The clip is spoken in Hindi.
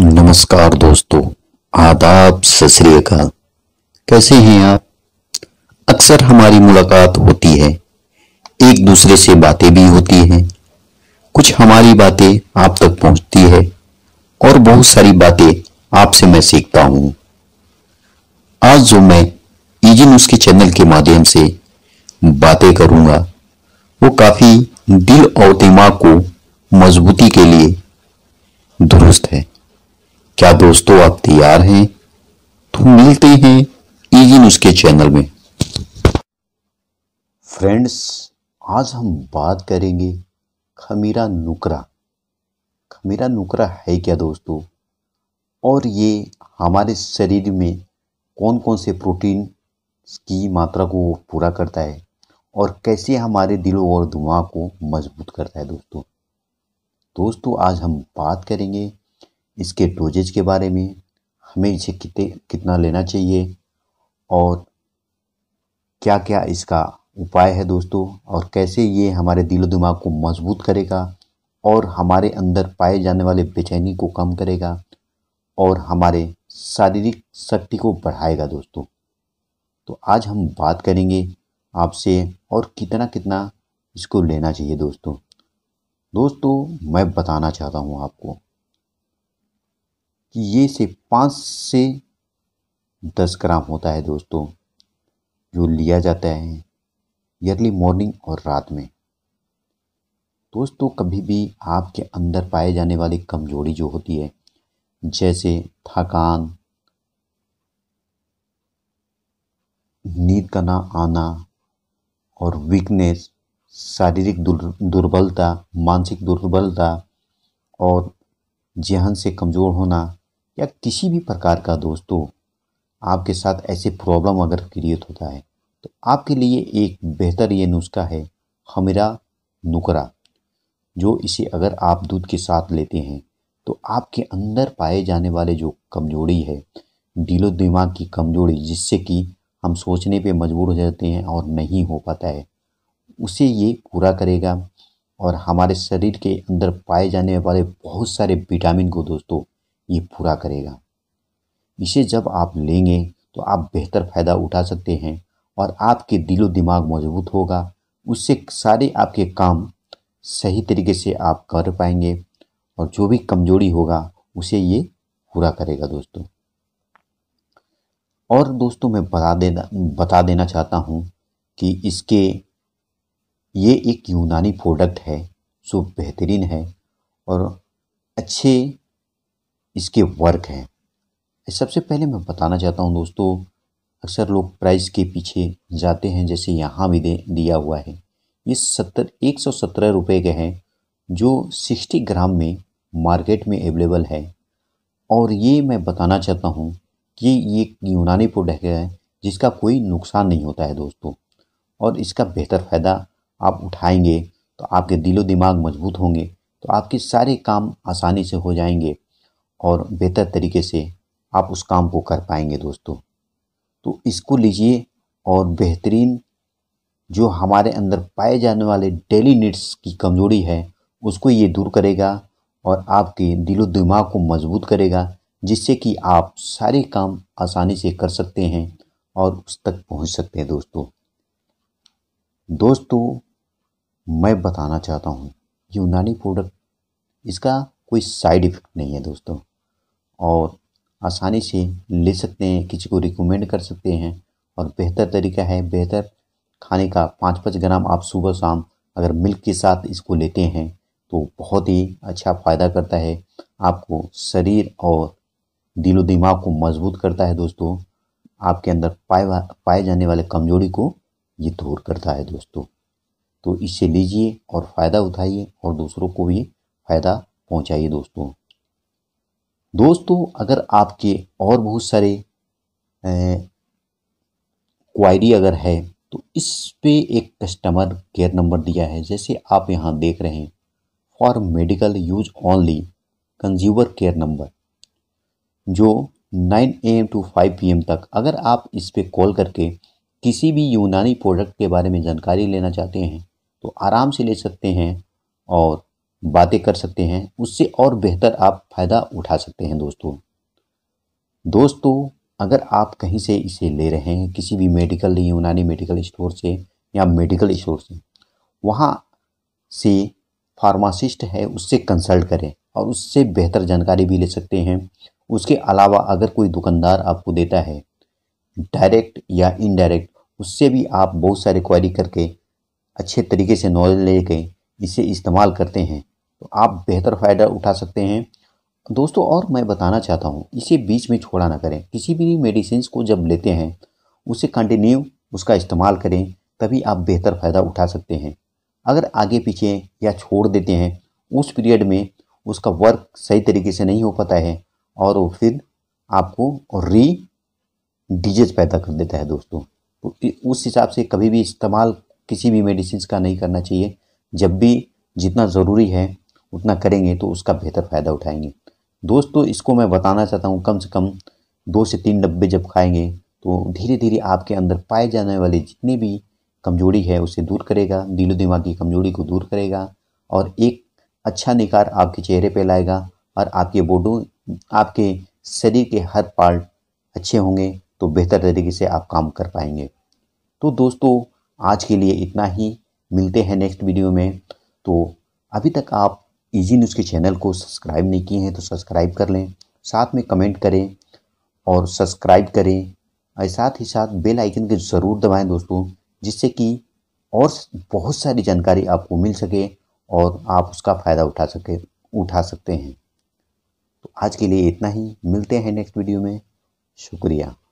नमस्कार दोस्तों आदाब सत कैसे हैं आप अक्सर हमारी मुलाकात होती है एक दूसरे से बातें भी होती हैं कुछ हमारी बातें आप तक पहुंचती है और बहुत सारी बातें आपसे मैं सीखता हूं आज जो मैं ईजी न्यूज़ के चैनल के माध्यम से बातें करूंगा वो काफ़ी दिल और दिमाग को मजबूती के लिए दुरुस्त है क्या दोस्तों आप तैयार हैं तो मिलते हैं ईजी के चैनल में फ्रेंड्स आज हम बात करेंगे खमीरा नुकरा खमीरा नुकरा है क्या दोस्तों और ये हमारे शरीर में कौन कौन से प्रोटीन की मात्रा को पूरा करता है और कैसे हमारे दिलों और दिमाग को मजबूत करता है दोस्तों दोस्तों आज हम बात करेंगे इसके डोजेज के बारे में हमें इसे कितने कितना लेना चाहिए और क्या क्या इसका उपाय है दोस्तों और कैसे ये हमारे दिलो दिमाग को मजबूत करेगा और हमारे अंदर पाए जाने वाले बेचैनी को कम करेगा और हमारे शारीरिक शक्ति को बढ़ाएगा दोस्तों तो आज हम बात करेंगे आपसे और कितना कितना इसको लेना चाहिए दोस्तों दोस्तों मैं बताना चाहता हूँ आपको कि ये सिर्फ पाँच से दस ग्राम होता है दोस्तों जो लिया जाता है अर्ली मॉर्निंग और रात में दोस्तों कभी भी आपके अंदर पाए जाने वाली कमजोरी जो होती है जैसे थकान नींद का ना आना और वीकनेस शारीरिक दुर्बलता मानसिक दुर्बलता और जहन से कमज़ोर होना या किसी भी प्रकार का दोस्तों आपके साथ ऐसे प्रॉब्लम अगर क्रिएट होता है तो आपके लिए एक बेहतर ये नुस्खा है खमीरा नुकरा जो इसे अगर आप दूध के साथ लेते हैं तो आपके अंदर पाए जाने वाले जो कमजोरी है दिलो दिमाग की कमजोरी जिससे कि हम सोचने पे मजबूर हो जाते हैं और नहीं हो पाता है उसे ये पूरा करेगा और हमारे शरीर के अंदर पाए जाने वाले बहुत सारे विटामिन को दोस्तों ये पूरा करेगा इसे जब आप लेंगे तो आप बेहतर फ़ायदा उठा सकते हैं और आपके दिलो दिमाग मजबूत होगा उससे सारे आपके काम सही तरीके से आप कर पाएंगे और जो भी कमजोरी होगा उसे ये पूरा करेगा दोस्तों और दोस्तों मैं बता देना बता देना चाहता हूँ कि इसके ये एक यूनानी प्रोडक्ट है जो बेहतरीन है और अच्छे इसके वर्क हैं सबसे पहले मैं बताना चाहता हूं दोस्तों अक्सर लोग प्राइस के पीछे जाते हैं जैसे यहाँ भी दे दिया हुआ है ये सत्तर एक सौ सत्रह रुपये के हैं जो सिक्सटी ग्राम में मार्केट में अवेलेबल है और ये मैं बताना चाहता हूँ कि ये यूनानी प्रोडक्ट है जिसका कोई नुकसान नहीं होता है दोस्तों और इसका बेहतर फ़ायदा आप उठाएंगे तो आपके दिलो दिमाग मजबूत होंगे तो आपके सारे काम आसानी से हो जाएंगे और बेहतर तरीके से आप उस काम को कर पाएंगे दोस्तों तो इसको लीजिए और बेहतरीन जो हमारे अंदर पाए जाने वाले डेली नीड्स की कमजोरी है उसको ये दूर करेगा और आपके दिलो दिमाग को मजबूत करेगा जिससे कि आप सारे काम आसानी से कर सकते हैं और उस तक पहुंच सकते हैं दोस्तों दोस्तों मैं बताना चाहता हूं यूनानी प्रोडक्ट इसका कोई साइड इफ़ेक्ट नहीं है दोस्तों और आसानी से ले सकते हैं किसी को रिकमेंड कर सकते हैं और बेहतर तरीका है बेहतर खाने का पाँच पाँच ग्राम आप सुबह शाम अगर मिल्क के साथ इसको लेते हैं तो बहुत ही अच्छा फ़ायदा करता है आपको शरीर और दिलो दिमाग को मजबूत करता है दोस्तों आपके अंदर पाए पाए जाने वाले कमजोरी को ये दूर करता है दोस्तों तो इसे लीजिए और फ़ायदा उठाइए और दूसरों को भी फ़ायदा पहुंचाइए दोस्तों दोस्तों अगर आपके और बहुत सारे क्वायरी अगर है तो इस पे एक कस्टमर केयर नंबर दिया है जैसे आप यहाँ देख रहे हैं for medical use only consumer care number जो 9 एम टू 5 पीएम तक अगर आप इस पर कॉल करके किसी भी यूनानी प्रोडक्ट के बारे में जानकारी लेना चाहते हैं तो आराम से ले सकते हैं और बातें कर सकते हैं उससे और बेहतर आप फ़ायदा उठा सकते हैं दोस्तों दोस्तों अगर आप कहीं से इसे ले रहे हैं किसी भी मेडिकल यूनानी मेडिकल स्टोर से या मेडिकल स्टोर से वहाँ से फार्मासिस्ट है उससे कंसल्ट करें और उससे बेहतर जानकारी भी ले सकते हैं उसके अलावा अगर कोई दुकानदार आपको देता है डायरेक्ट या इनडायरेक्ट उससे भी आप बहुत सारे क्वारी करके अच्छे तरीके से नॉलेज लेके इसे इस्तेमाल करते हैं तो आप बेहतर फ़ायदा उठा सकते हैं दोस्तों और मैं बताना चाहता हूँ इसे बीच में छोड़ा ना करें किसी भी मेडिसिन को जब लेते हैं उसे कंटिन्यू उसका इस्तेमाल करें तभी आप बेहतर फ़ायदा उठा सकते हैं अगर आगे पीछे या छोड़ देते हैं उस पीरियड में उसका वर्क सही तरीके से नहीं हो पाता है और वो फिर आपको री डिजेज पैदा कर देता है दोस्तों तो उस हिसाब से कभी भी इस्तेमाल किसी भी मेडिसिन का नहीं करना चाहिए जब भी जितना ज़रूरी है उतना करेंगे तो उसका बेहतर फ़ायदा उठाएंगे दोस्तों इसको मैं बताना चाहता हूँ कम से कम दो से तीन डब्बे जब खाएंगे तो धीरे धीरे आपके अंदर पाए जाने वाले जितनी भी कमजोरी है उसे दूर करेगा दिलो दिमाग की कमजोरी को दूर करेगा और एक अच्छा निकार आपके चेहरे पर लाएगा और आपके बोडो आपके शरीर के हर पार्ट अच्छे होंगे तो बेहतर तरीके से आप काम कर पाएंगे तो दोस्तों आज के लिए इतना ही मिलते हैं नेक्स्ट वीडियो में तो अभी तक आप ईजी न्यूज़ के चैनल को सब्सक्राइब नहीं किए हैं तो सब्सक्राइब कर लें साथ में कमेंट करें और सब्सक्राइब करें और साथ ही साथ बेल आइकन के ज़रूर दबाएं दोस्तों जिससे कि और बहुत सारी जानकारी आपको मिल सके और आप उसका फ़ायदा उठा सके उठा सकते हैं तो आज के लिए इतना ही मिलते हैं नेक्स्ट वीडियो में शुक्रिया